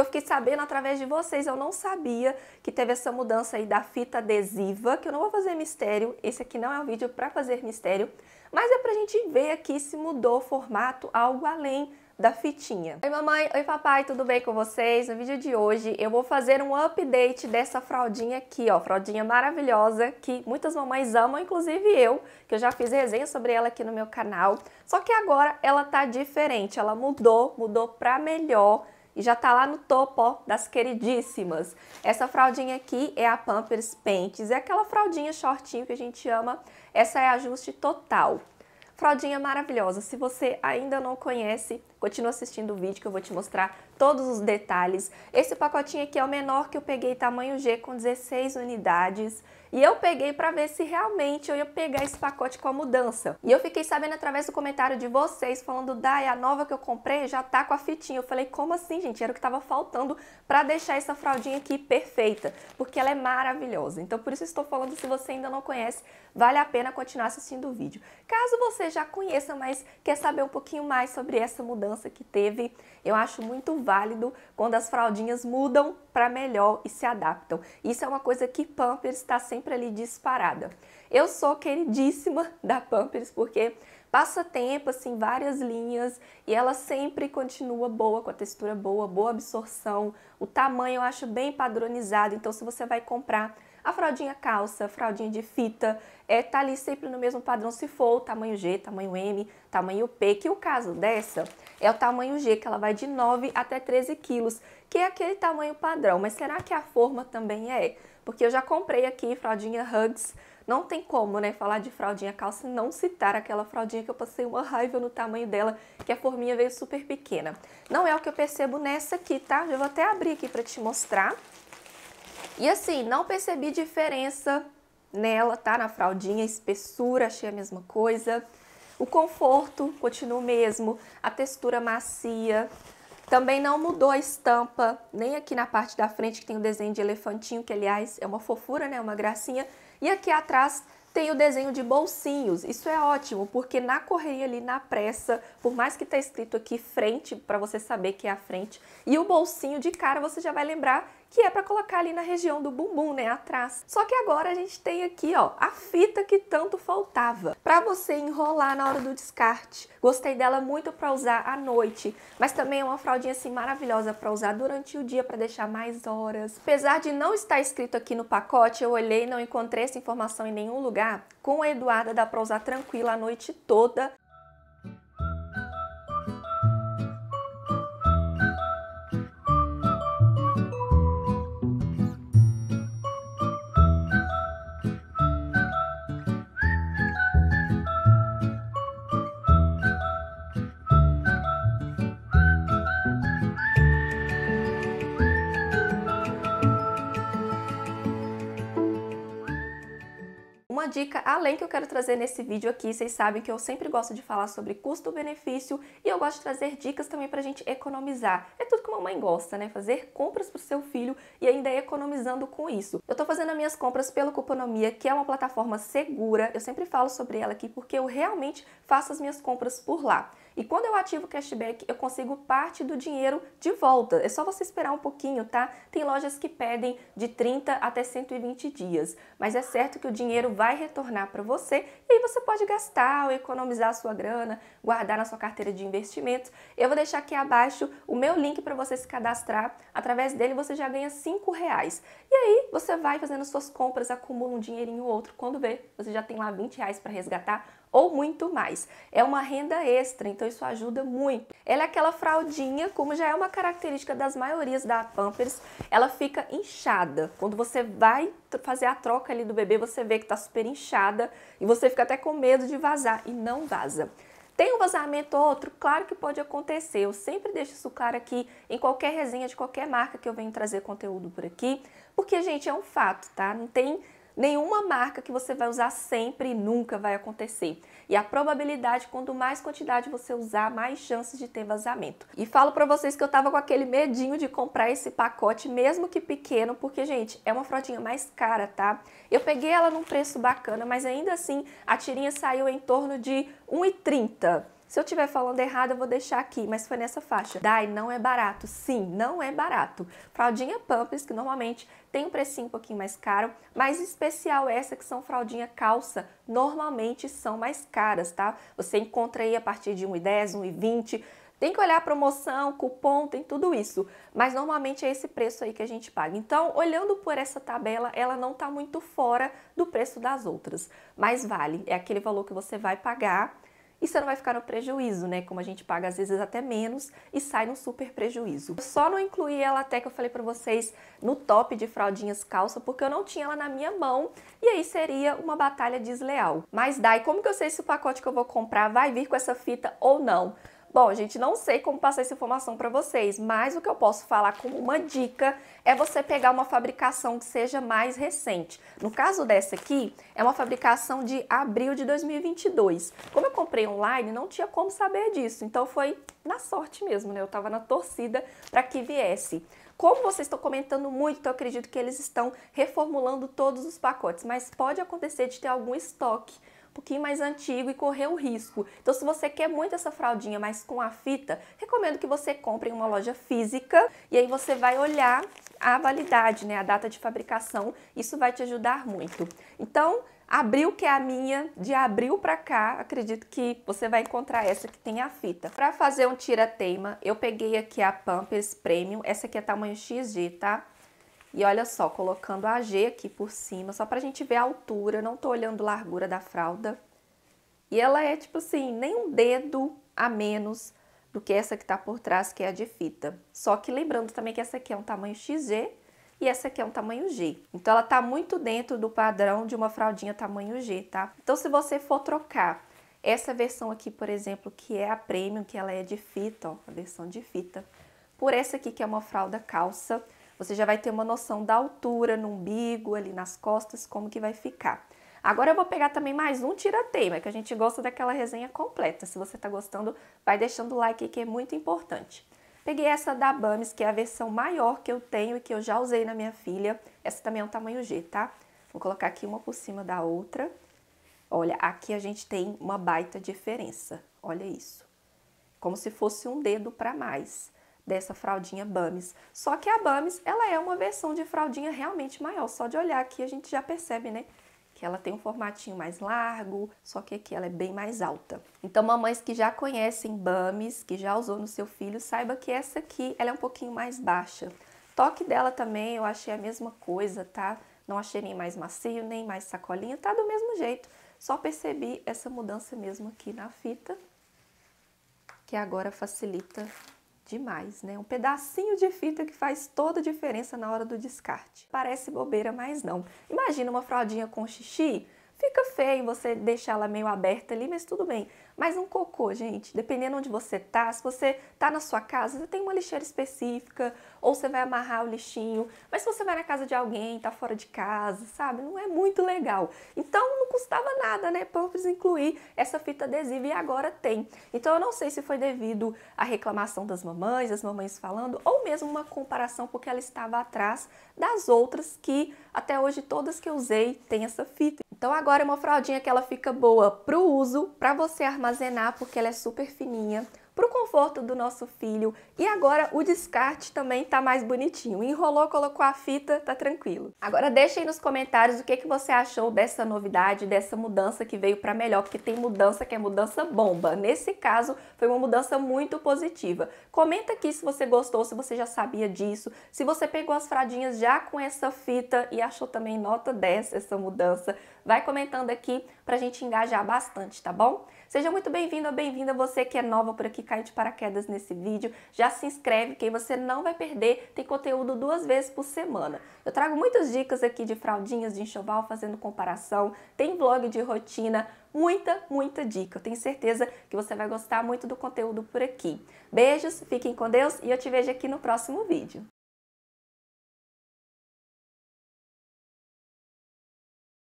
Eu fiquei sabendo através de vocês, eu não sabia que teve essa mudança aí da fita adesiva, que eu não vou fazer mistério, esse aqui não é um vídeo para fazer mistério, mas é pra gente ver aqui se mudou o formato, algo além da fitinha. Oi mamãe, oi papai, tudo bem com vocês? No vídeo de hoje eu vou fazer um update dessa fraldinha aqui, ó, fraldinha maravilhosa que muitas mamães amam, inclusive eu, que eu já fiz resenha sobre ela aqui no meu canal. Só que agora ela tá diferente, ela mudou, mudou pra melhor e já tá lá no topo, ó, das queridíssimas. Essa fraldinha aqui é a Pampers Pentes, é aquela fraldinha shortinho que a gente ama, essa é ajuste total. Fraldinha maravilhosa, se você ainda não conhece, continua assistindo o vídeo que eu vou te mostrar todos os detalhes. Esse pacotinho aqui é o menor que eu peguei, tamanho G, com 16 unidades. E eu peguei para ver se realmente eu ia pegar esse pacote com a mudança. E eu fiquei sabendo através do comentário de vocês, falando, Dai, a nova que eu comprei já tá com a fitinha. Eu falei, como assim, gente? Era o que tava faltando para deixar essa fraldinha aqui perfeita, porque ela é maravilhosa. Então, por isso estou falando, se você ainda não conhece, vale a pena continuar assistindo o vídeo. Caso você já conheça, mas quer saber um pouquinho mais sobre essa mudança que teve, eu acho muito válido quando as fraldinhas mudam para melhor e se adaptam. Isso é uma coisa que Pampers está sempre ali disparada. Eu sou queridíssima da Pampers porque passa tempo, assim, várias linhas e ela sempre continua boa, com a textura boa, boa absorção. O tamanho eu acho bem padronizado, então se você vai comprar a fraldinha calça, fraldinha de fita, é, tá ali sempre no mesmo padrão se for o tamanho G, tamanho M, tamanho P, que o caso dessa é o tamanho G, que ela vai de 9 até 13 quilos, que é aquele tamanho padrão. Mas será que a forma também é? Porque eu já comprei aqui fraldinha Hugs, não tem como, né, falar de fraldinha calça e não citar aquela fraldinha que eu passei uma raiva no tamanho dela, que a forminha veio super pequena. Não é o que eu percebo nessa aqui, tá? eu vou até abrir aqui para te mostrar. E assim, não percebi diferença nela, tá? Na fraldinha, espessura, achei a mesma coisa. O conforto continua o mesmo, a textura macia. Também não mudou a estampa, nem aqui na parte da frente que tem o desenho de elefantinho, que aliás é uma fofura, né? Uma gracinha. E aqui atrás tem o desenho de bolsinhos. Isso é ótimo, porque na correia ali, na pressa, por mais que tá escrito aqui frente, para você saber que é a frente, e o bolsinho de cara você já vai lembrar que é para colocar ali na região do bumbum, né, atrás. Só que agora a gente tem aqui, ó, a fita que tanto faltava, para você enrolar na hora do descarte. Gostei dela muito para usar à noite, mas também é uma fraldinha assim maravilhosa para usar durante o dia para deixar mais horas. Apesar de não estar escrito aqui no pacote, eu olhei e não encontrei essa informação em nenhum lugar. Com a Eduarda dá para usar tranquila a noite toda. Uma dica além que eu quero trazer nesse vídeo aqui, vocês sabem que eu sempre gosto de falar sobre custo-benefício e eu gosto de trazer dicas também pra gente economizar. É tudo que uma mãe gosta, né? Fazer compras pro seu filho e ainda economizando com isso. Eu tô fazendo as minhas compras pelo Cuponomia, que é uma plataforma segura. Eu sempre falo sobre ela aqui porque eu realmente faço as minhas compras por lá. E quando eu ativo o cashback, eu consigo parte do dinheiro de volta. É só você esperar um pouquinho, tá? Tem lojas que pedem de 30 até 120 dias, mas é certo que o dinheiro vai retornar para você e aí você pode gastar ou economizar a sua grana, guardar na sua carteira de investimentos. Eu vou deixar aqui abaixo o meu link para você se cadastrar. Através dele você já ganha 5 reais. E aí você vai fazendo suas compras, acumula um dinheirinho ou outro. Quando vê, você já tem lá 20 reais para resgatar ou muito mais. É uma renda extra, então isso ajuda muito. Ela é aquela fraldinha, como já é uma característica das maiorias da Pampers, ela fica inchada. Quando você vai fazer a troca ali do bebê, você vê que tá super inchada e você fica até com medo de vazar e não vaza. Tem um vazamento ou outro? Claro que pode acontecer. Eu sempre deixo isso claro aqui em qualquer resenha de qualquer marca que eu venho trazer conteúdo por aqui, porque, gente, é um fato, tá? Não tem Nenhuma marca que você vai usar sempre e nunca vai acontecer. E a probabilidade, quanto mais quantidade você usar, mais chances de ter vazamento. E falo para vocês que eu tava com aquele medinho de comprar esse pacote, mesmo que pequeno, porque, gente, é uma frotinha mais cara, tá? Eu peguei ela num preço bacana, mas ainda assim a tirinha saiu em torno de R$ 1,30. Se eu estiver falando errado, eu vou deixar aqui, mas foi nessa faixa. Dai, não é barato. Sim, não é barato. Fraldinha Pampers, que normalmente tem um precinho um pouquinho mais caro, mas especial essa que são fraldinha calça, normalmente são mais caras, tá? Você encontra aí a partir de 1,10, 1,20, tem que olhar promoção, cupom, tem tudo isso. Mas normalmente é esse preço aí que a gente paga. Então, olhando por essa tabela, ela não está muito fora do preço das outras. Mas vale, é aquele valor que você vai pagar e você não vai ficar no prejuízo, né? Como a gente paga às vezes até menos e sai num super prejuízo. Eu só não incluí ela até que eu falei para vocês no top de fraldinhas calça, porque eu não tinha ela na minha mão e aí seria uma batalha desleal. Mas dai, como que eu sei se o pacote que eu vou comprar vai vir com essa fita ou não? Bom, gente, não sei como passar essa informação para vocês, mas o que eu posso falar como uma dica é você pegar uma fabricação que seja mais recente. No caso dessa aqui, é uma fabricação de abril de 2022. Como eu comprei online, não tinha como saber disso, então foi na sorte mesmo, né? Eu tava na torcida para que viesse. Como vocês estão comentando muito, então eu acredito que eles estão reformulando todos os pacotes, mas pode acontecer de ter algum estoque pouquinho mais antigo e correr o risco. Então, se você quer muito essa fraldinha, mas com a fita, recomendo que você compre em uma loja física e aí você vai olhar a validade, né, a data de fabricação. Isso vai te ajudar muito. Então, abril que é a minha, de abril para cá, acredito que você vai encontrar essa que tem a fita. Para fazer um tira-teima, eu peguei aqui a Pampers Premium, essa aqui é tamanho XG, tá? E olha só, colocando a G aqui por cima, só pra gente ver a altura, não tô olhando largura da fralda. E ela é tipo assim, nem um dedo a menos do que essa que tá por trás, que é a de fita. Só que lembrando também que essa aqui é um tamanho XG e essa aqui é um tamanho G. Então ela tá muito dentro do padrão de uma fraldinha tamanho G, tá? Então se você for trocar essa versão aqui, por exemplo, que é a Premium, que ela é de fita, ó, a versão de fita, por essa aqui que é uma fralda calça, você já vai ter uma noção da altura no umbigo, ali nas costas, como que vai ficar. Agora eu vou pegar também mais um tira-teima, que a gente gosta daquela resenha completa. Se você está gostando, vai deixando o like que é muito importante. Peguei essa da Bames, que é a versão maior que eu tenho e que eu já usei na minha filha. Essa também é um tamanho G, tá? Vou colocar aqui uma por cima da outra. Olha, aqui a gente tem uma baita diferença. Olha isso. Como se fosse um dedo para mais dessa fraldinha BAMIS. Só que a BAMIS, ela é uma versão de fraldinha realmente maior. Só de olhar aqui a gente já percebe, né? Que ela tem um formatinho mais largo, só que aqui ela é bem mais alta. Então, mamães que já conhecem BAMIS, que já usou no seu filho, saiba que essa aqui, ela é um pouquinho mais baixa. Toque dela também, eu achei a mesma coisa, tá? Não achei nem mais macio, nem mais sacolinha, tá do mesmo jeito. Só percebi essa mudança mesmo aqui na fita, que agora facilita demais, né? Um pedacinho de fita que faz toda a diferença na hora do descarte. Parece bobeira, mas não. Imagina uma fraldinha com xixi Fica feio você deixar ela meio aberta ali, mas tudo bem. Mas um cocô, gente, dependendo onde você tá, se você tá na sua casa, você tem uma lixeira específica, ou você vai amarrar o lixinho. Mas se você vai na casa de alguém, tá fora de casa, sabe? Não é muito legal. Então não custava nada, né? Pampers incluir essa fita adesiva e agora tem. Então eu não sei se foi devido à reclamação das mamães, as mamães falando, ou mesmo uma comparação porque ela estava atrás das outras que até hoje todas que eu usei têm essa fita. Então agora é uma fraldinha que ela fica boa para o uso, para você armazenar, porque ela é super fininha para o conforto do nosso filho. E agora o descarte também está mais bonitinho. Enrolou, colocou a fita, tá tranquilo. Agora deixa aí nos comentários o que, que você achou dessa novidade, dessa mudança que veio para melhor, porque tem mudança que é mudança bomba. Nesse caso, foi uma mudança muito positiva. Comenta aqui se você gostou, se você já sabia disso, se você pegou as fradinhas já com essa fita e achou também nota 10 essa mudança. Vai comentando aqui pra gente engajar bastante, tá bom? Seja muito bem-vindo ou bem-vinda você que é nova por aqui, caiu de paraquedas nesse vídeo. Já se inscreve que aí você não vai perder, tem conteúdo duas vezes por semana. Eu trago muitas dicas aqui de fraldinhas de enxoval, fazendo comparação, tem vlog de rotina, muita, muita dica. Eu tenho certeza que você vai gostar muito do conteúdo por aqui. Beijos, fiquem com Deus e eu te vejo aqui no próximo vídeo.